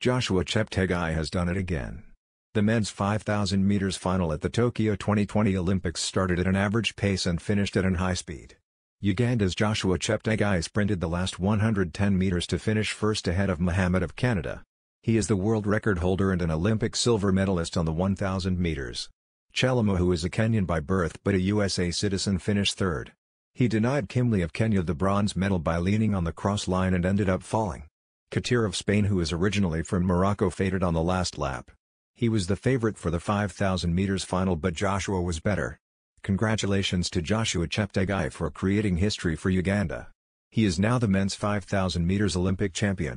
Joshua Cheptegei has done it again. The men's 5,000 meters final at the Tokyo 2020 Olympics started at an average pace and finished at an high speed. Uganda's Joshua Cheptegei sprinted the last 110 meters to finish first ahead of Mohamed of Canada. He is the world record holder and an Olympic silver medalist on the 1,000 meters. Chelimo who is a Kenyan by birth but a USA citizen finished third. He denied Kimley of Kenya the bronze medal by leaning on the cross line and ended up falling. Katir of Spain who is originally from Morocco faded on the last lap. He was the favorite for the 5,000 meters final but Joshua was better. Congratulations to Joshua Cheptegei for creating history for Uganda. He is now the men's 5,000 meters Olympic champion.